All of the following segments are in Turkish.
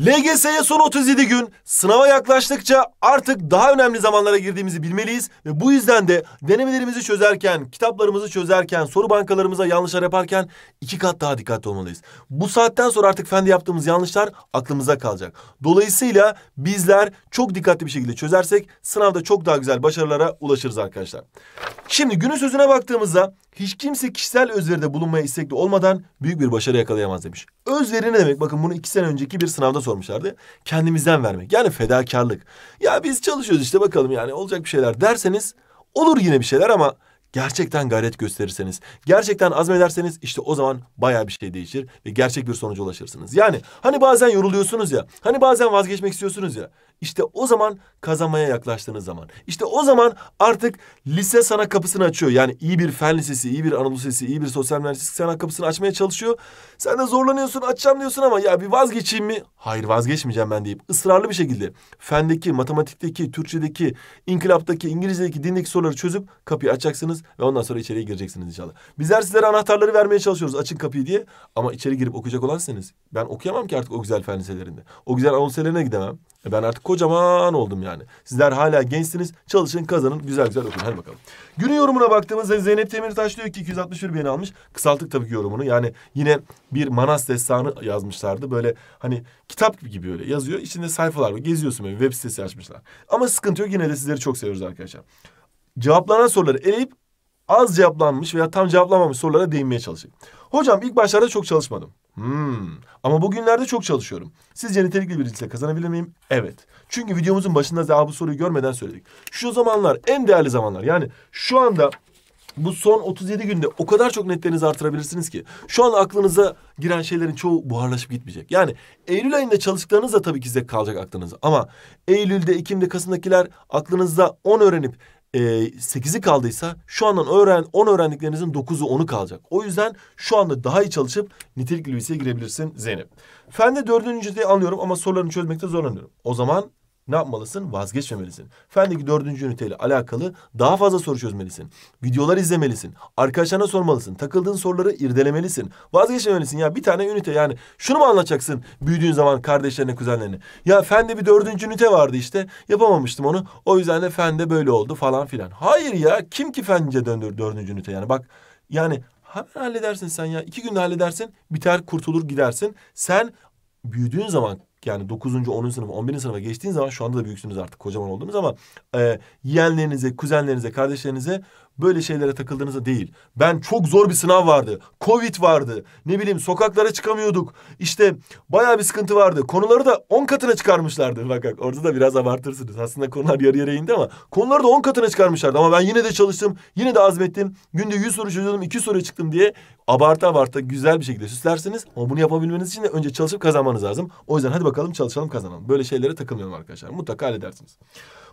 LGS'ye son 37 gün sınava yaklaştıkça artık daha önemli zamanlara girdiğimizi bilmeliyiz ve bu yüzden de denemelerimizi çözerken, kitaplarımızı çözerken, soru bankalarımıza yanlışlar yaparken iki kat daha dikkatli olmalıyız. Bu saatten sonra artık fende yaptığımız yanlışlar aklımıza kalacak. Dolayısıyla bizler çok dikkatli bir şekilde çözersek sınavda çok daha güzel başarılara ulaşırız arkadaşlar. Şimdi günün sözüne baktığımızda hiç kimse kişisel özveride bulunmaya istekli olmadan büyük bir başarı yakalayamaz demiş. Özveri ne demek? Bakın bunu iki sene önceki bir sınavda sormuşlardı. Kendimizden vermek. Yani fedakarlık. Ya biz çalışıyoruz işte bakalım yani olacak bir şeyler derseniz olur yine bir şeyler ama gerçekten gayret gösterirseniz, gerçekten azmederseniz işte o zaman baya bir şey değişir ve gerçek bir sonuca ulaşırsınız. Yani hani bazen yoruluyorsunuz ya, hani bazen vazgeçmek istiyorsunuz ya. İşte o zaman kazanmaya yaklaştığınız zaman. İşte o zaman artık lise sana kapısını açıyor. Yani iyi bir fen lisesi, iyi bir Anadolu Lisesi, iyi bir sosyal mühendislik sana kapısını açmaya çalışıyor. Sen de zorlanıyorsun, açacağım diyorsun ama ya bir vazgeçeyim mi? Hayır vazgeçmeyeceğim ben deyip ısrarlı bir şekilde fendeki, matematikteki, Türkçedeki, inkılaptaki, İngilizce'deki, dindeki soruları çözüp kapıyı açacaksınız ve ondan sonra içeriye gireceksiniz inşallah. Bizler sizlere anahtarları vermeye çalışıyoruz açın kapıyı diye ama içeri girip okuyacak olan sizsiniz. Ben okuyamam ki artık o güzel fen liselerinde. O güzel Anadolu liselerine gidemem. E ben artık kocaman oldum yani. Sizler hala gençsiniz. Çalışın, kazanın, güzel güzel okuyun. Hadi bakalım. Günün yorumuna baktığımızda Zeynep Demirtaş diyor ki 261 beğeni almış. Kısalttık tabii ki yorumunu. Yani yine bir Manas destanı yazmışlardı. Böyle hani kitap gibi öyle yazıyor. İçinde sayfalar var. Geziyorsun böyle web sitesi açmışlar. Ama sıkıntı yok. Yine de sizleri çok seviyoruz arkadaşlar. Cevaplanan soruları eleyip az cevaplanmış veya tam cevaplanmamış sorulara değinmeye çalışayım. Hocam ilk başlarda çok çalışmadım. Hmm. Ama bugünlerde çok çalışıyorum. Sizce nitelikli bir cinsle kazanabilir miyim? Evet. Çünkü videomuzun başında daha bu soruyu görmeden söyledik. Şu zamanlar en değerli zamanlar. Yani şu anda bu son 37 günde o kadar çok netlerinizi artırabilirsiniz ki. Şu an aklınıza giren şeylerin çoğu buharlaşıp gitmeyecek. Yani Eylül ayında çalıştıklarınız da tabii ki size kalacak aklınızda. Ama Eylül'de, Ekim'de, Kasım'dakiler aklınızda 10 öğrenip 8'i ee, kaldıysa şu andan öğren 10 öğrendiklerinizin 9'u 10'u kalacak. O yüzden şu anda daha iyi çalışıp nitelikli liseye girebilirsin Zeynep. Fende dördüncü diye anlıyorum ama sorularını çözmekte zorlanıyorum. O zaman ne yapmalısın? Vazgeçmemelisin. Fendeki dördüncü üniteyle alakalı daha fazla soru çözmelisin. Videolar izlemelisin. Arkadaşlarına sormalısın. Takıldığın soruları irdelemelisin. Vazgeçmemelisin. Ya bir tane ünite yani şunu mu anlatacaksın büyüdüğün zaman kardeşlerine, kuzenlerine? Ya fende bir dördüncü ünite vardı işte. Yapamamıştım onu. O yüzden de fende böyle oldu falan filan. Hayır ya kim ki fence döndür dördüncü ünite yani bak. Yani hemen halledersin sen ya. iki günde halledersin biter kurtulur gidersin. Sen büyüdüğün zaman yani 9. 10. sınıf 11. sınıfa geçtiğin zaman şu anda da büyüksünüz artık kocaman oldunuz ama e, yeğenlerinize, kuzenlerinize, kardeşlerinize Böyle şeylere takıldığınızda değil. Ben çok zor bir sınav vardı. Covid vardı. Ne bileyim sokaklara çıkamıyorduk. İşte bayağı bir sıkıntı vardı. Konuları da on katına çıkarmışlardı. Bak bak orada da biraz abartırsınız. Aslında konular yarı yarıya indi ama konuları da on katına çıkarmışlardı. Ama ben yine de çalıştım. Yine de azmettim. Günde yüz soru çözüyordum. iki soru çıktım diye abartı abartı güzel bir şekilde süslersiniz. Ama bunu yapabilmeniz için de önce çalışıp kazanmanız lazım. O yüzden hadi bakalım çalışalım kazanalım. Böyle şeylere takılmayalım arkadaşlar. Mutlaka halledersiniz.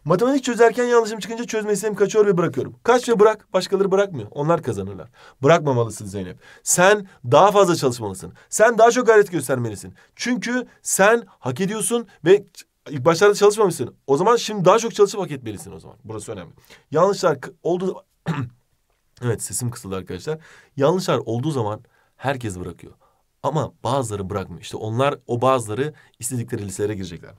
Matematik çözerken yanlışım çıkınca çözme isteğim kaçıyor ve bırakıyorum. Kaç ve bırak. Başkaları bırakmıyor. Onlar kazanırlar. Bırakmamalısın Zeynep. Sen daha fazla çalışmalısın. Sen daha çok gayret göstermelisin. Çünkü sen hak ediyorsun ve İlk başlarda çalışmamışsın. O zaman şimdi daha çok çalışıp hak etmelisin o zaman. Burası önemli. Yanlışlar oldu Evet sesim kısıldı arkadaşlar. Yanlışlar olduğu zaman herkes bırakıyor. Ama bazıları bırakmıyor. İşte onlar o bazıları istedikleri liselere girecekler.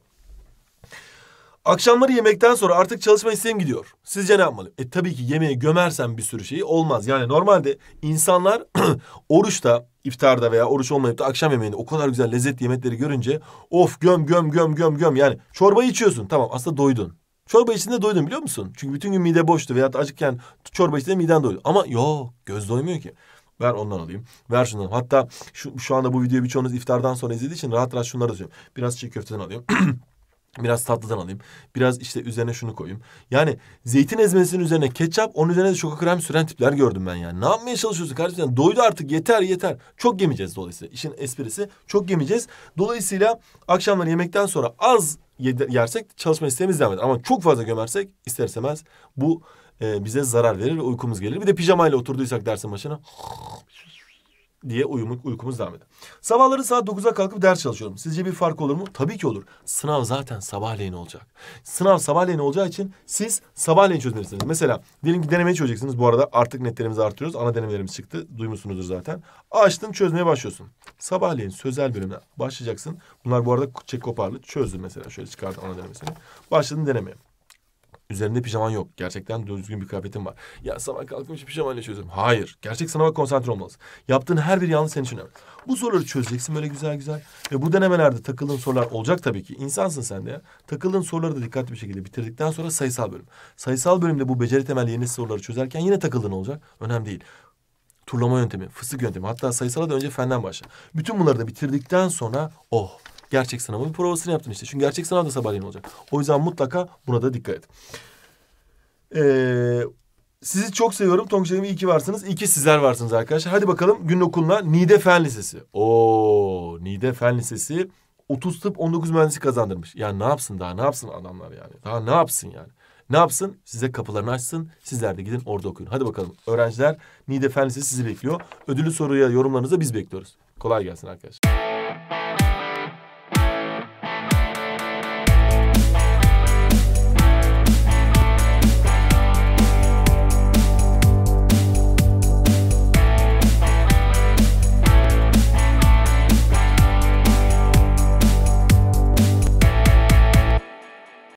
Akşamları yemekten sonra artık çalışma isteğim gidiyor. Sizce ne yapmalıyım? E tabii ki yemeği gömersen bir sürü şeyi olmaz. Yani normalde insanlar oruçta, iftarda veya oruç olmayıp da akşam yemeğinde o kadar güzel lezzetli yemekleri görünce of göm göm göm göm göm yani çorba içiyorsun tamam aslında doydun. Çorba içinde doydun biliyor musun? Çünkü bütün gün mide boştu veya acıkken çorba içinde miden doydu. Ama yok göz doymuyor ki. Ver ondan alayım. Ver şundan. Hatta şu, şu anda bu videoyu birçoğunuz iftardan sonra izlediği için rahat rahat şunları söylüyorum. Biraz çiğ köfteden alayım. Biraz tatlıdan alayım. Biraz işte üzerine şunu koyayım. Yani zeytin ezmesinin üzerine ketçap, onun üzerine de şoka krem süren tipler gördüm ben yani. Ne yapmaya çalışıyorsun kardeşim? Yani doydu artık yeter yeter. Çok yemeyeceğiz dolayısıyla. İşin esprisi çok yemeyeceğiz. Dolayısıyla akşamları yemekten sonra az yersek çalışma isteğimiz devam eder. Ama çok fazla gömersek ister istemez bu e, bize zarar verir ve uykumuz gelir. Bir de pijamayla oturduysak dersin başına diye uyumu, uykumuz devam eder. Sabahları saat 9'a kalkıp ders çalışıyorum. Sizce bir fark olur mu? Tabii ki olur. Sınav zaten sabahleyin olacak. Sınav sabahleyin olacağı için siz sabahleyin çözmelisiniz. Mesela diyelim ki denemeyi çözeceksiniz. Bu arada artık netlerimizi artırıyoruz. Ana denemelerimiz çıktı. Duymuşsunuzdur zaten. Açtın çözmeye başlıyorsun. Sabahleyin sözel bölümüne başlayacaksın. Bunlar bu arada çek koparlı çözdün mesela. Şöyle çıkardım ana denemesini. Başladın denemeye. Üzerinde pijaman yok. Gerçekten düzgün bir kıyafetin var. Ya sabah kalkmış pijamayla çözüyorum. Hayır. Gerçek sınava konsantre olmalısın. Yaptığın her bir yanlış senin için önemli. Bu soruları çözeceksin böyle güzel güzel. Ve bu denemelerde takıldığın sorular olacak tabii ki. İnsansın sen de ya. Takıldığın soruları da dikkatli bir şekilde bitirdikten sonra sayısal bölüm. Sayısal bölümde bu beceri temelli yeni soruları çözerken yine takıldığın olacak. Önemli değil turlama yöntemi, fıstık yöntemi hatta sayısala da önce fenden başla. Bütün bunları da bitirdikten sonra oh gerçek sınavın provasını yaptın işte. Çünkü gerçek sınav da sabahleyin olacak. O yüzden mutlaka buna da dikkat et. Ee, sizi çok seviyorum. Tonguç'um iyi ki varsınız. İyi ki sizler varsınız arkadaşlar. Hadi bakalım günün okuluna Nide Fen Lisesi. Oo, Nide Fen Lisesi 30 tıp 19 mühendisi kazandırmış. Ya ne yapsın daha ne yapsın adamlar yani. Daha ne yapsın yani. Ne yapsın? Size kapılarını açsın. Sizler de gidin orada okuyun. Hadi bakalım öğrenciler Nide Fen Lisesi sizi bekliyor. Ödüllü soruya yorumlarınızı biz bekliyoruz. Kolay gelsin arkadaşlar.